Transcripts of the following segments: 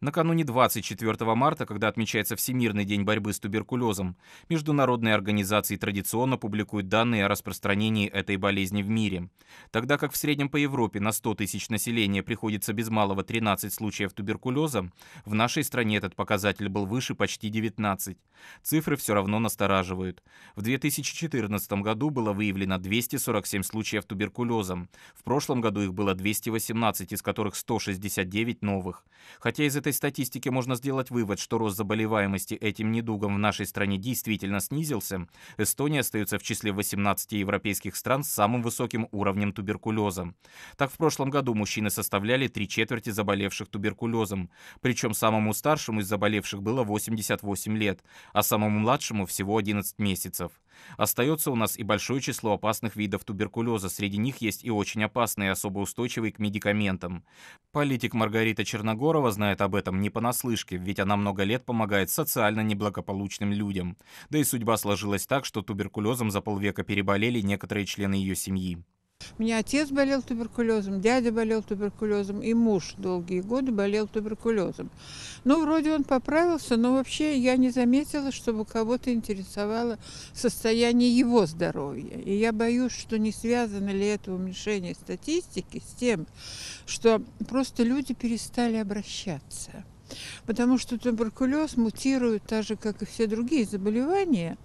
Накануне 24 марта, когда отмечается Всемирный день борьбы с туберкулезом, международные организации традиционно публикуют данные о распространении этой болезни в мире. Тогда как в среднем по Европе на 100 тысяч населения приходится без малого 13 случаев туберкулеза, в нашей стране этот показатель был выше почти 19. Цифры все равно настораживают. В 2014 году было выявлено 247 случаев туберкулеза. В прошлом году их было 218, из которых 169 новых. Хотя из этой этой статистики можно сделать вывод, что рост заболеваемости этим недугом в нашей стране действительно снизился, Эстония остается в числе 18 европейских стран с самым высоким уровнем туберкулеза. Так, в прошлом году мужчины составляли три четверти заболевших туберкулезом, причем самому старшему из заболевших было 88 лет, а самому младшему всего 11 месяцев. Остается у нас и большое число опасных видов туберкулеза, среди них есть и очень опасные, особо устойчивые к медикаментам. Политик Маргарита Черногорова знает об этом не понаслышке, ведь она много лет помогает социально неблагополучным людям. Да и судьба сложилась так, что туберкулезом за полвека переболели некоторые члены ее семьи. У меня отец болел туберкулезом, дядя болел туберкулезом, и муж долгие годы болел туберкулезом. Ну, вроде он поправился, но вообще я не заметила, чтобы кого-то интересовало состояние его здоровья. И я боюсь, что не связано ли это уменьшение статистики с тем, что просто люди перестали обращаться. Потому что туберкулез мутирует так же, как и все другие заболевания.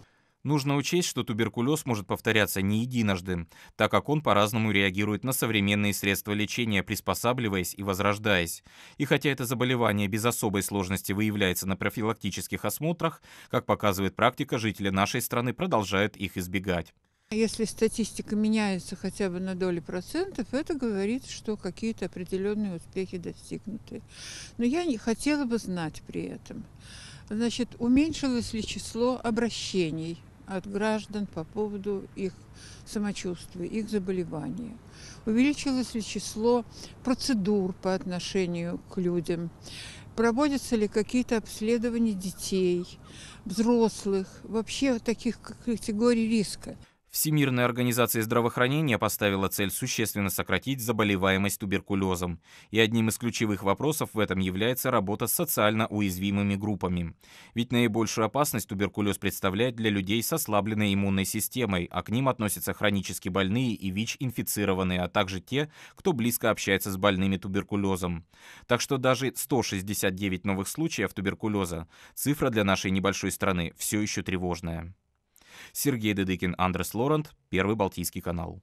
Нужно учесть, что туберкулез может повторяться не единожды, так как он по-разному реагирует на современные средства лечения, приспосабливаясь и возрождаясь. И хотя это заболевание без особой сложности выявляется на профилактических осмотрах, как показывает практика, жители нашей страны продолжают их избегать. Если статистика меняется хотя бы на доли процентов, это говорит, что какие-то определенные успехи достигнуты. Но я не хотела бы знать при этом. Значит, уменьшилось ли число обращений от граждан по поводу их самочувствия, их заболевания. Увеличилось ли число процедур по отношению к людям? Проводятся ли какие-то обследования детей, взрослых, вообще таких категорий риска? Всемирная организация здравоохранения поставила цель существенно сократить заболеваемость туберкулезом, и одним из ключевых вопросов в этом является работа с социально уязвимыми группами. Ведь наибольшую опасность туберкулез представляет для людей с ослабленной иммунной системой, а к ним относятся хронически больные и ВИЧ-инфицированные, а также те, кто близко общается с больными туберкулезом. Так что даже 169 новых случаев туберкулеза – цифра для нашей небольшой страны все еще тревожная. Сергей Дедыкин, Андрес Лорент, Первый Балтийский канал.